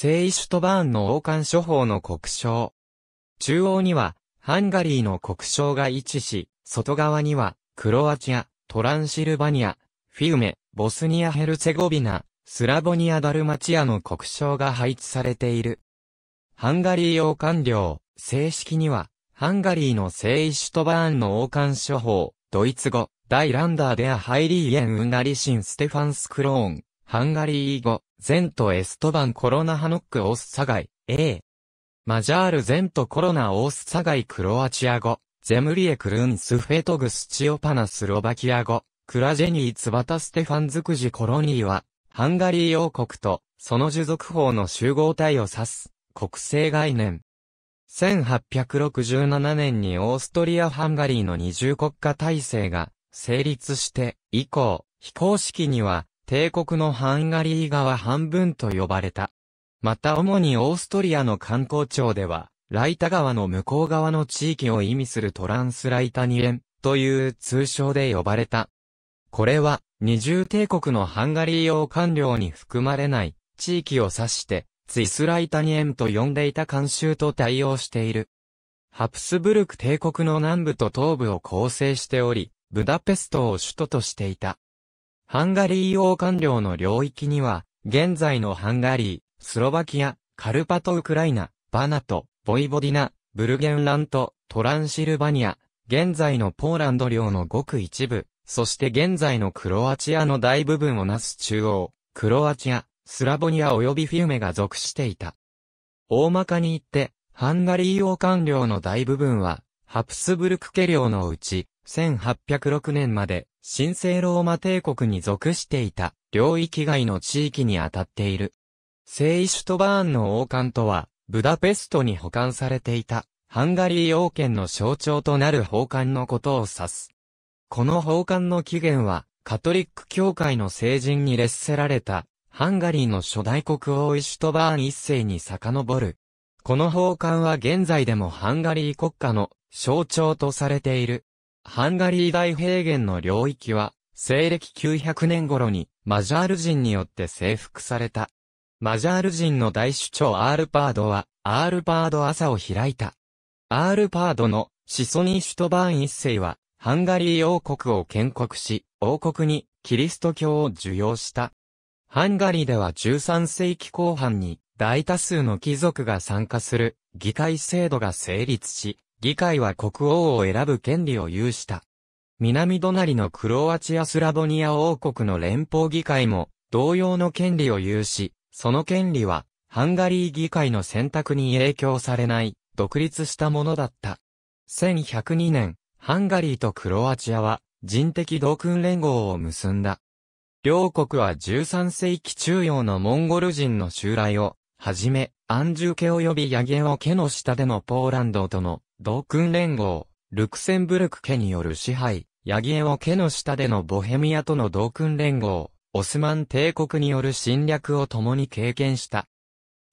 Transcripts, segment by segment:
聖イシュトバーンの王冠処方の国章。中央には、ハンガリーの国章が位置し、外側には、クロアチア、トランシルバニア、フィウメ、ボスニア・ヘルツェゴビナ、スラボニア・ダルマチアの国章が配置されている。ハンガリー王冠領、正式には、ハンガリーの聖イシュトバーンの王冠処方、ドイツ語、大ランダーデア・ハイリーエン・ウナリシン・ステファンス・クローン、ハンガリー語、ゼントエストバンコロナハノックオースサガイ、A。マジャールゼントコロナオースサガイクロアチア語、ゼムリエクルンスフェトグスチオパナスロバキア語、クラジェニーツバタステファンズクジコロニーは、ハンガリー王国と、その従属法の集合体を指す、国政概念。1867年にオーストリア・ハンガリーの二重国家体制が成立して以降、非公式には帝国のハンガリー側半分と呼ばれた。また主にオーストリアの観光庁では、ライタ川の向こう側の地域を意味するトランスライタニエンという通称で呼ばれた。これは二重帝国のハンガリー王官僚に含まれない地域を指して、ツイスライタニエンと呼んでいた慣習と対応している。ハプスブルク帝国の南部と東部を構成しており、ブダペストを首都としていた。ハンガリー王官領の領域には、現在のハンガリー、スロバキア、カルパトウクライナ、バナト、ボイボディナ、ブルゲンラント、トランシルバニア、現在のポーランド領のごく一部、そして現在のクロアチアの大部分をなす中央、クロアチア、スラボニア及びフィウメが属していた。大まかに言って、ハンガリー王官領の大部分は、ハプスブルク家領のうち、1806年まで神聖ローマ帝国に属していた領域外の地域にあたっている。聖イシュトバーンの王冠とは、ブダペストに保管されていた、ハンガリー王権の象徴となる宝冠のことを指す。この宝冠の起源は、カトリック教会の聖人に列せられた、ハンガリーの初代国王イシュトバーン一世に遡る。この宝冠は現在でもハンガリー国家の象徴とされている。ハンガリー大平原の領域は、西暦900年頃に、マジャール人によって征服された。マジャール人の大首長アールパードは、アールパード朝を開いた。アールパードのシソニー・シュトバーン一世は、ハンガリー王国を建国し、王国にキリスト教を受容した。ハンガリーでは13世紀後半に大多数の貴族が参加する議会制度が成立し、議会は国王を選ぶ権利を有した。南隣のクロアチア・スラボニア王国の連邦議会も同様の権利を有し、その権利はハンガリー議会の選択に影響されない独立したものだった。1102年、ハンガリーとクロアチアは人的同訓連合を結んだ。両国は13世紀中央のモンゴル人の襲来をはじめ、アンジュ家及びヤゲオ家の下でのポーランドとの同訓連合、ルクセンブルク家による支配、ヤギエオ家の下でのボヘミアとの同訓連合、オスマン帝国による侵略を共に経験した。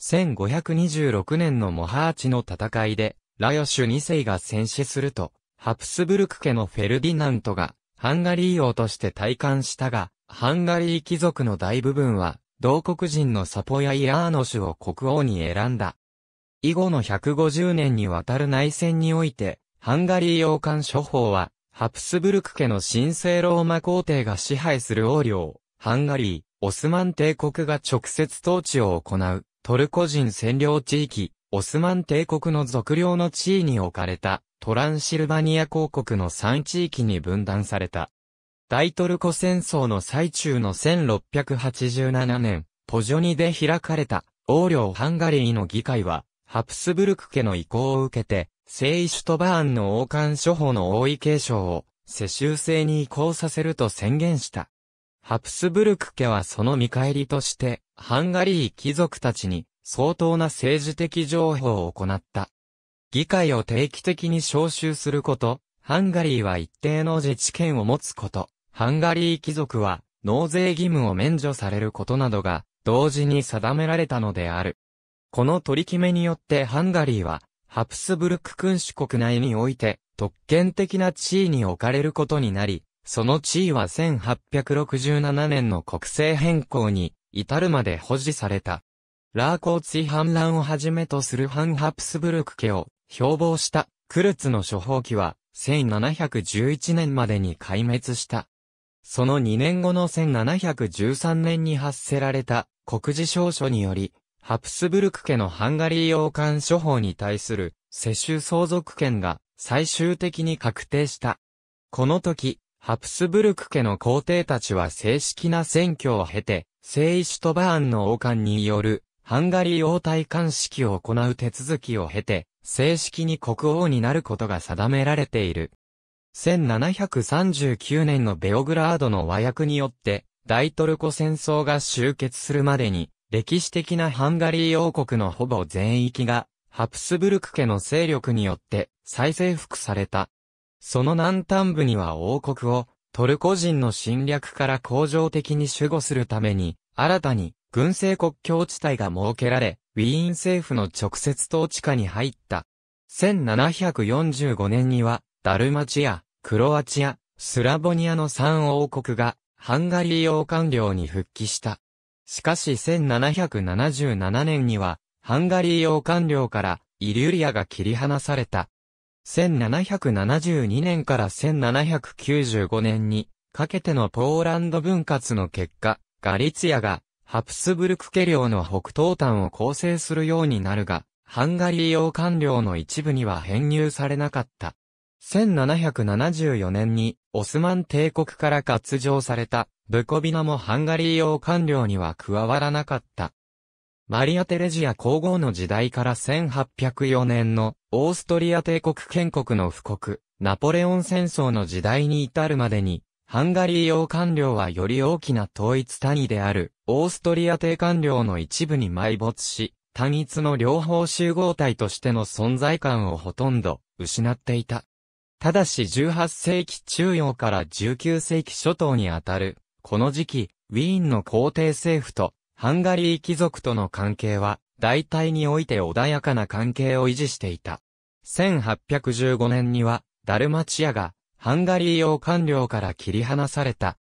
1526年のモハーチの戦いで、ラヨシュ2世が戦死すると、ハプスブルク家のフェルディナントが、ハンガリー王として退官したが、ハンガリー貴族の大部分は、同国人のサポヤイラーノシュを国王に選んだ。以後の150年にわたる内戦において、ハンガリー王冠諸法は、ハプスブルク家の神聖ローマ皇帝が支配する王領、ハンガリー、オスマン帝国が直接統治を行う、トルコ人占領地域、オスマン帝国の属領の地位に置かれた、トランシルバニア公国の3地域に分断された。大トルコ戦争の最中の1687年、ポジョニで開かれた、王領ハンガリーの議会は、ハプスブルク家の意向を受けて、聖イシュトバーンの王冠処方の王位継承を世襲制に移行させると宣言した。ハプスブルク家はその見返りとして、ハンガリー貴族たちに相当な政治的情報を行った。議会を定期的に招集すること、ハンガリーは一定の自治権を持つこと、ハンガリー貴族は納税義務を免除されることなどが同時に定められたのである。この取り決めによってハンガリーは、ハプスブルク君主国内において、特権的な地位に置かれることになり、その地位は1867年の国政変更に至るまで保持された。ラーコーツィ反乱をはじめとするハン・ハプスブルク家を標榜したクルツの処方機は1711年までに壊滅した。その2年後の1713年に発せられた国事証書によりハプスブルク家のハンガリー王冠処方に対する世襲相続権が最終的に確定した。この時、ハプスブルク家の皇帝たちは正式な選挙を経て、聖イシュトバーンの王冠によるハンガリー王体冠式を行う手続きを経て、正式に国王になることが定められている。1739年のベオグラードの和訳によって、大トルコ戦争が終結するまでに、歴史的なハンガリー王国のほぼ全域が、ハプスブルク家の勢力によって再征服された。その南端部には王国をトルコ人の侵略から恒常的に守護するために、新たに軍政国境地帯が設けられ、ウィーン政府の直接統治下に入った。1745年には、ダルマチア、クロアチア、スラボニアの3王国が、ハンガリー王官領に復帰した。しかし1777年には、ハンガリー王官僚からイリュリアが切り離された。1772年から1795年にかけてのポーランド分割の結果、ガリツィアがハプスブルク家領の北東端を構成するようになるが、ハンガリー王官領の一部には編入されなかった。1774年にオスマン帝国から割譲されたブコビナもハンガリー王官僚には加わらなかった。マリア・テレジア皇后の時代から1804年のオーストリア帝国建国の布告、ナポレオン戦争の時代に至るまでに、ハンガリー王官僚はより大きな統一単位である、オーストリア帝官僚の一部に埋没し、単一の両方集合体としての存在感をほとんど失っていた。ただし18世紀中央から19世紀初頭にあたるこの時期、ウィーンの皇帝政府とハンガリー貴族との関係は、大体において穏やかな関係を維持していた。1815年には、ダルマチアが、ハンガリー用官僚から切り離された。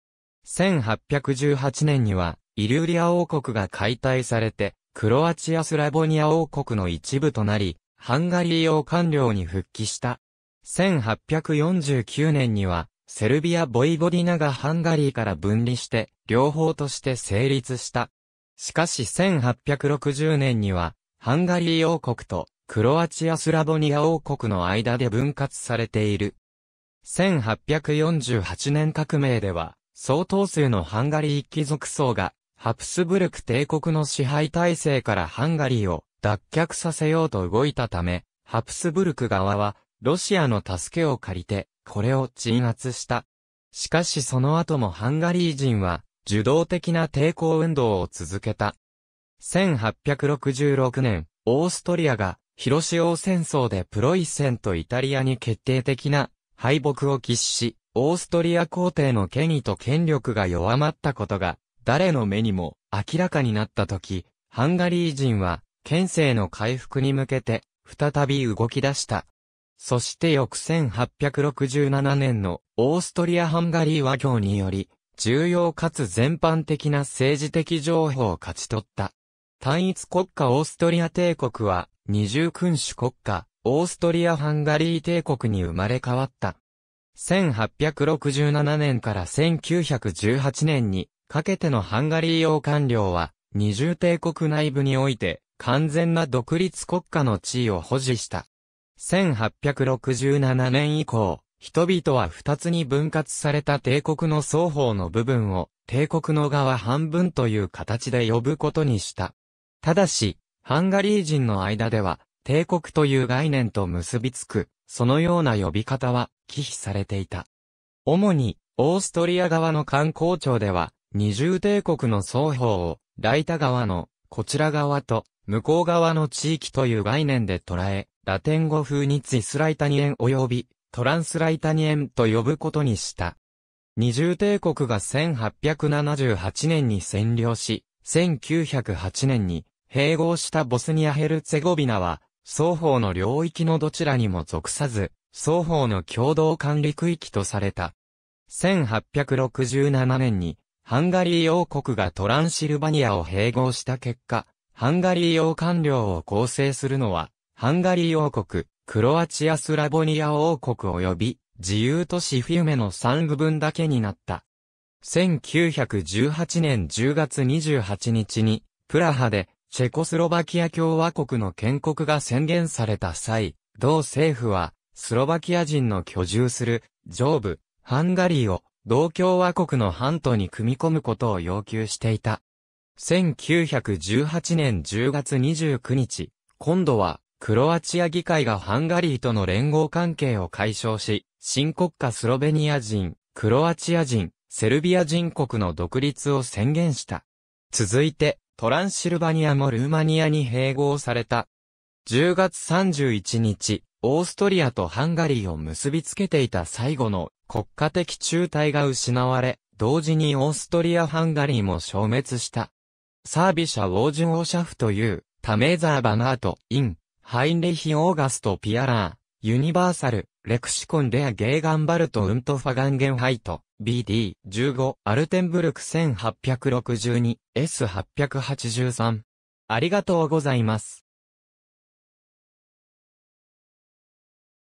1818年には、イリュリア王国が解体されて、クロアチアスラボニア王国の一部となり、ハンガリー王官僚に復帰した。1849年には、セルビア・ボイボディナがハンガリーから分離して、両方として成立した。しかし1860年には、ハンガリー王国とクロアチア・スラボニア王国の間で分割されている。1848年革命では、相当数のハンガリー貴族層が、ハプスブルク帝国の支配体制からハンガリーを脱却させようと動いたため、ハプスブルク側は、ロシアの助けを借りて、これを鎮圧した。しかしその後もハンガリー人は、受動的な抵抗運動を続けた。1866年、オーストリアが、広島戦争でプロイセンとイタリアに決定的な敗北を喫し、オーストリア皇帝の権威と権力が弱まったことが、誰の目にも明らかになった時、ハンガリー人は、県政の回復に向けて、再び動き出した。そして翌1867年のオーストリア・ハンガリー和行により、重要かつ全般的な政治的情報を勝ち取った。単一国家オーストリア帝国は、二重君主国家、オーストリア・ハンガリー帝国に生まれ変わった。1867年から1918年にかけてのハンガリー要官僚は、二重帝国内部において、完全な独立国家の地位を保持した。1867年以降、人々は二つに分割された帝国の双方の部分を、帝国の側半分という形で呼ぶことにした。ただし、ハンガリー人の間では、帝国という概念と結びつく、そのような呼び方は、忌避されていた。主に、オーストリア側の観光庁では、二重帝国の双方を、ライタ側の、こちら側と、向こう側の地域という概念で捉え、ラテン語風にツイスライタニエン及びトランスライタニエンと呼ぶことにした。二重帝国が1878年に占領し、1908年に併合したボスニア・ヘルツェゴビナは、双方の領域のどちらにも属さず、双方の共同管理区域とされた。1867年に、ハンガリー王国がトランシルバニアを併合した結果、ハンガリー王官僚を構成するのは、ハンガリー王国、クロアチアスラボニア王国及び自由都市フィウメの3部分だけになった。1918年10月28日に、プラハで、チェコスロバキア共和国の建国が宣言された際、同政府は、スロバキア人の居住する、上部、ハンガリーを、同共和国の半島に組み込むことを要求していた。1918年10月29日、今度は、クロアチア議会がハンガリーとの連合関係を解消し、新国家スロベニア人、クロアチア人、セルビア人国の独立を宣言した。続いて、トランシルバニアもルーマニアに併合された。10月31日、オーストリアとハンガリーを結びつけていた最後の国家的中体が失われ、同時にオーストリア・ハンガリーも消滅した。サービシャ・ウォージュ・オーシャフという、タメーザー・バナート・イン、ハインレヒ・オーガスト・ピアラー、ユニバーサル、レクシコン・レア・ゲーガンバルト・ウント・ファガンゲンハイト、BD、15、アルテンブルク1862、S883。ありがとうございます。